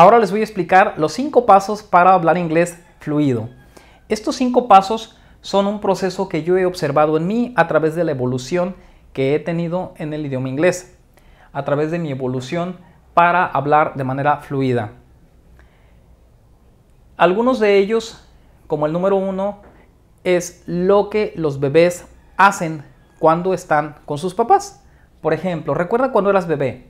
Ahora les voy a explicar los cinco pasos para hablar inglés fluido. Estos cinco pasos son un proceso que yo he observado en mí a través de la evolución que he tenido en el idioma inglés, a través de mi evolución para hablar de manera fluida. Algunos de ellos, como el número uno, es lo que los bebés hacen cuando están con sus papás. Por ejemplo, recuerda cuando eras bebé,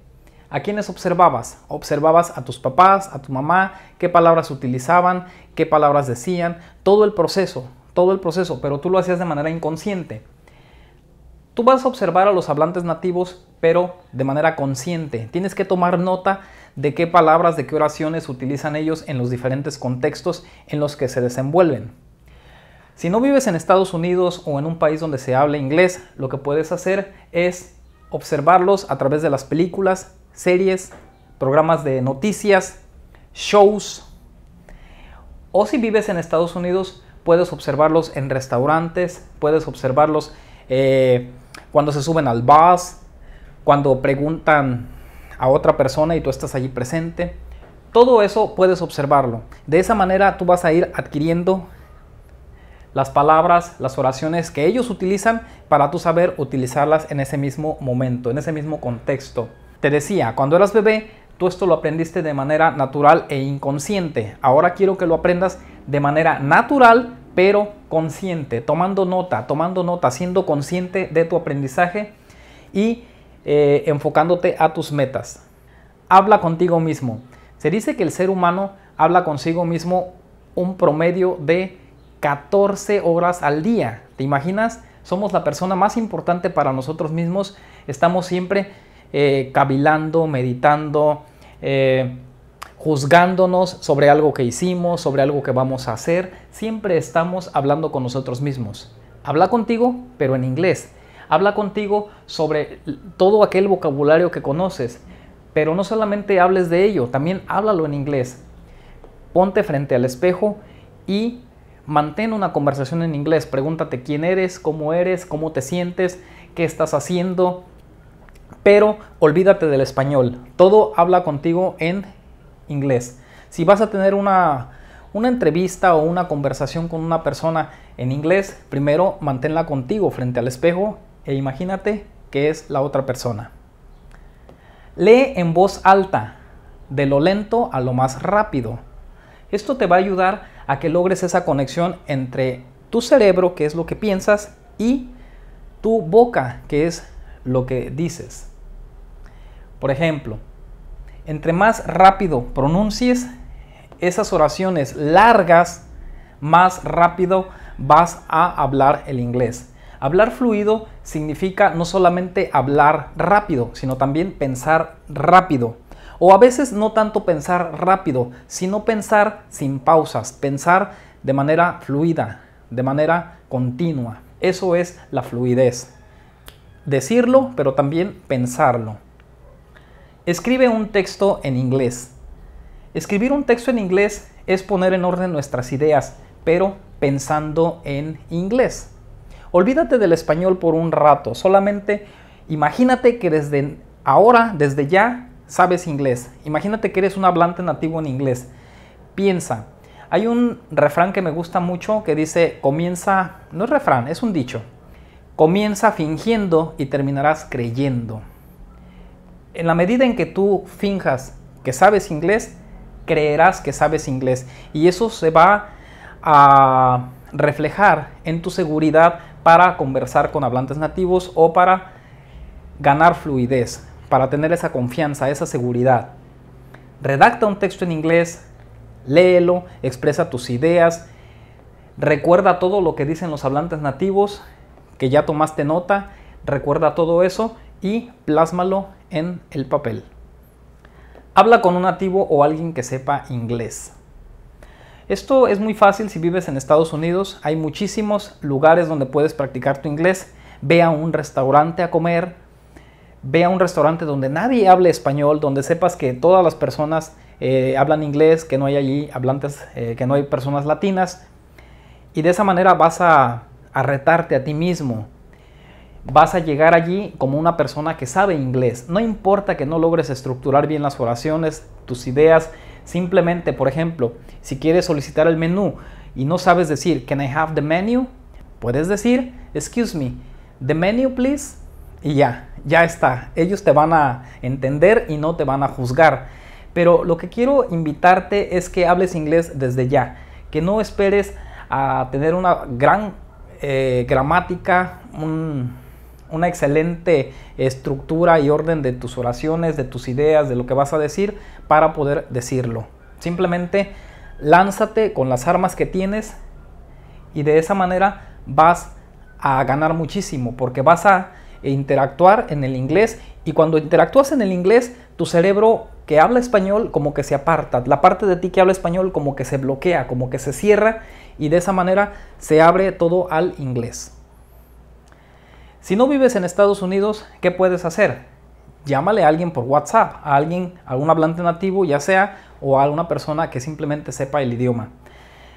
¿A quiénes observabas? Observabas a tus papás, a tu mamá, qué palabras utilizaban, qué palabras decían, todo el proceso, todo el proceso, pero tú lo hacías de manera inconsciente. Tú vas a observar a los hablantes nativos, pero de manera consciente. Tienes que tomar nota de qué palabras, de qué oraciones utilizan ellos en los diferentes contextos en los que se desenvuelven. Si no vives en Estados Unidos o en un país donde se habla inglés, lo que puedes hacer es observarlos a través de las películas, series, programas de noticias, shows. O si vives en Estados Unidos, puedes observarlos en restaurantes, puedes observarlos eh, cuando se suben al bus, cuando preguntan a otra persona y tú estás allí presente. Todo eso puedes observarlo. De esa manera tú vas a ir adquiriendo las palabras, las oraciones que ellos utilizan para tú saber utilizarlas en ese mismo momento, en ese mismo contexto. Te decía, cuando eras bebé, tú esto lo aprendiste de manera natural e inconsciente. Ahora quiero que lo aprendas de manera natural, pero consciente, tomando nota, tomando nota, siendo consciente de tu aprendizaje y eh, enfocándote a tus metas. Habla contigo mismo. Se dice que el ser humano habla consigo mismo un promedio de 14 horas al día. ¿Te imaginas? Somos la persona más importante para nosotros mismos. Estamos siempre ...cabilando, eh, cavilando, meditando, eh, juzgándonos sobre algo que hicimos, sobre algo que vamos a hacer. Siempre estamos hablando con nosotros mismos. Habla contigo, pero en inglés. Habla contigo sobre todo aquel vocabulario que conoces. Pero no solamente hables de ello, también háblalo en inglés. Ponte frente al espejo y mantén una conversación en inglés. Pregúntate quién eres, cómo eres, cómo te sientes, qué estás haciendo, pero olvídate del español. Todo habla contigo en inglés. Si vas a tener una, una entrevista o una conversación con una persona en inglés, primero manténla contigo frente al espejo e imagínate que es la otra persona. Lee en voz alta, de lo lento a lo más rápido. Esto te va a ayudar a que logres esa conexión entre tu cerebro, que es lo que piensas, y tu boca, que es lo que dices. Por ejemplo, entre más rápido pronuncies esas oraciones largas, más rápido vas a hablar el inglés. Hablar fluido significa no solamente hablar rápido, sino también pensar rápido. O a veces no tanto pensar rápido, sino pensar sin pausas, pensar de manera fluida, de manera continua. Eso es la fluidez. Decirlo, pero también pensarlo. Escribe un texto en inglés. Escribir un texto en inglés es poner en orden nuestras ideas, pero pensando en inglés. Olvídate del español por un rato, solamente imagínate que desde ahora, desde ya, sabes inglés. Imagínate que eres un hablante nativo en inglés. Piensa. Hay un refrán que me gusta mucho que dice, comienza, no es refrán, es un dicho, comienza fingiendo y terminarás creyendo en la medida en que tú finjas que sabes inglés, creerás que sabes inglés. Y eso se va a reflejar en tu seguridad para conversar con hablantes nativos o para ganar fluidez, para tener esa confianza, esa seguridad. Redacta un texto en inglés, léelo, expresa tus ideas, recuerda todo lo que dicen los hablantes nativos, que ya tomaste nota, recuerda todo eso y plásmalo en el papel. Habla con un nativo o alguien que sepa inglés. Esto es muy fácil si vives en Estados Unidos. Hay muchísimos lugares donde puedes practicar tu inglés. Ve a un restaurante a comer. Ve a un restaurante donde nadie hable español, donde sepas que todas las personas eh, hablan inglés, que no hay allí hablantes, eh, que no hay personas latinas. Y de esa manera vas a retarte a ti mismo vas a llegar allí como una persona que sabe inglés. No importa que no logres estructurar bien las oraciones, tus ideas, simplemente, por ejemplo, si quieres solicitar el menú y no sabes decir, can I have the menu? Puedes decir, excuse me, the menu please. Y ya, ya está. Ellos te van a entender y no te van a juzgar. Pero lo que quiero invitarte es que hables inglés desde ya, que no esperes a tener una gran eh, gramática, un una excelente estructura y orden de tus oraciones, de tus ideas, de lo que vas a decir para poder decirlo. Simplemente lánzate con las armas que tienes y de esa manera vas a ganar muchísimo porque vas a interactuar en el inglés y cuando interactúas en el inglés tu cerebro que habla español como que se aparta, la parte de ti que habla español como que se bloquea, como que se cierra y de esa manera se abre todo al inglés. Si no vives en Estados Unidos, ¿qué puedes hacer? Llámale a alguien por WhatsApp, a alguien, a algún hablante nativo, ya sea, o a alguna persona que simplemente sepa el idioma.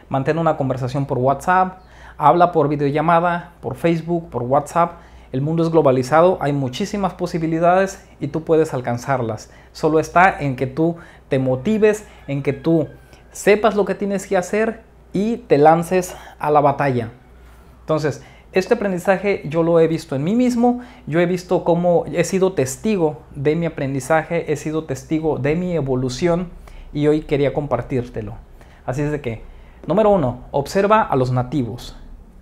Mantén una conversación por WhatsApp, habla por videollamada, por Facebook, por WhatsApp. El mundo es globalizado, hay muchísimas posibilidades y tú puedes alcanzarlas. Solo está en que tú te motives, en que tú sepas lo que tienes que hacer y te lances a la batalla. Entonces, este aprendizaje yo lo he visto en mí mismo, yo he visto cómo he sido testigo de mi aprendizaje, he sido testigo de mi evolución y hoy quería compartírtelo. Así es de que, número uno, observa a los nativos.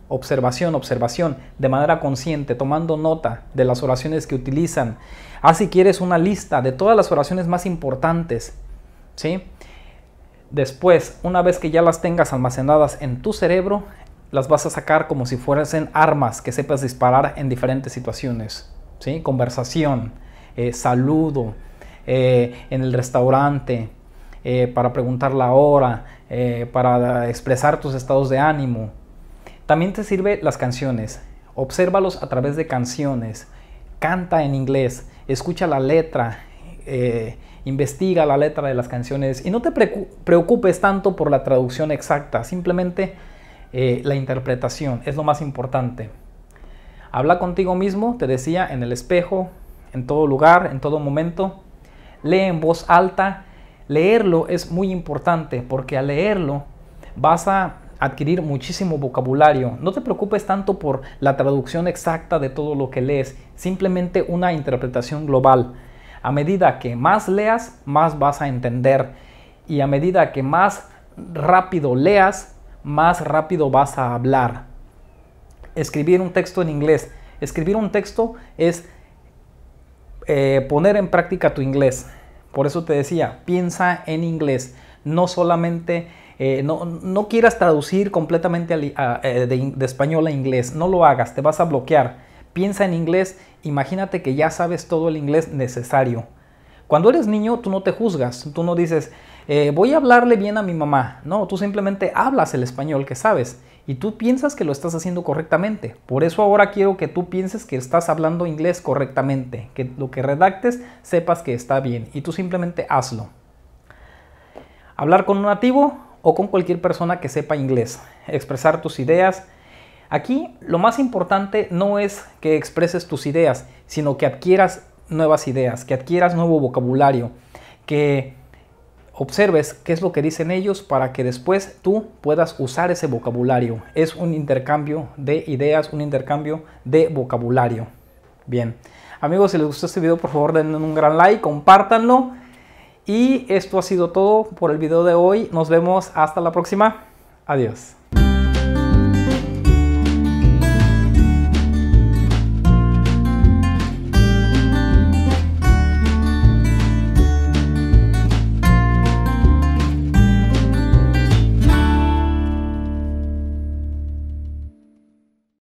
Observación, observación, de manera consciente, tomando nota de las oraciones que utilizan. Así si quieres una lista de todas las oraciones más importantes. ¿sí? Después, una vez que ya las tengas almacenadas en tu cerebro, las vas a sacar como si fuesen armas que sepas disparar en diferentes situaciones. ¿sí? Conversación, eh, saludo, eh, en el restaurante, eh, para preguntar la hora, para expresar tus estados de ánimo. También te sirve las canciones. Obsérvalos a través de canciones. Canta en inglés, escucha la letra, investiga la letra de las canciones y no te preocupes tanto por la traducción exacta, simplemente eh, la interpretación, es lo más importante. Habla contigo mismo, te decía, en el espejo, en todo lugar, en todo momento. Lee en voz alta. Leerlo es muy importante porque al leerlo vas a adquirir muchísimo vocabulario. No te preocupes tanto por la traducción exacta de todo lo que lees, simplemente una interpretación global. A medida que más leas, más vas a entender. Y a medida que más rápido leas, más rápido vas a hablar. Escribir un texto en inglés. Escribir un texto es eh, poner en práctica tu inglés. Por eso te decía, piensa en inglés. No solamente, eh, no, quieras traducir completamente eh, de español a inglés. No lo hagas, te vas a bloquear. Piensa en inglés, imagínate que ya sabes todo el inglés necesario. Cuando eres niño, tú no te juzgas, tú no dices, eh, voy a hablarle bien a mi mamá. No, tú simplemente hablas el español que sabes y tú piensas que lo estás haciendo correctamente. Por eso ahora quiero que tú pienses que estás hablando inglés correctamente, que lo que redactes sepas que está bien y tú simplemente hazlo. Hablar con un nativo o con cualquier persona que sepa inglés, expresar tus ideas, Aquí lo más importante no es que expreses tus ideas, sino que adquieras nuevas ideas, que adquieras nuevo vocabulario, que observes qué es lo que dicen ellos para que después tú puedas usar ese vocabulario. Es un intercambio de ideas, un intercambio de vocabulario. Bien, amigos, si les gustó este video, por favor denle un gran like, compártanlo. Y esto ha sido todo por el video de hoy. Nos vemos hasta la próxima. Adiós.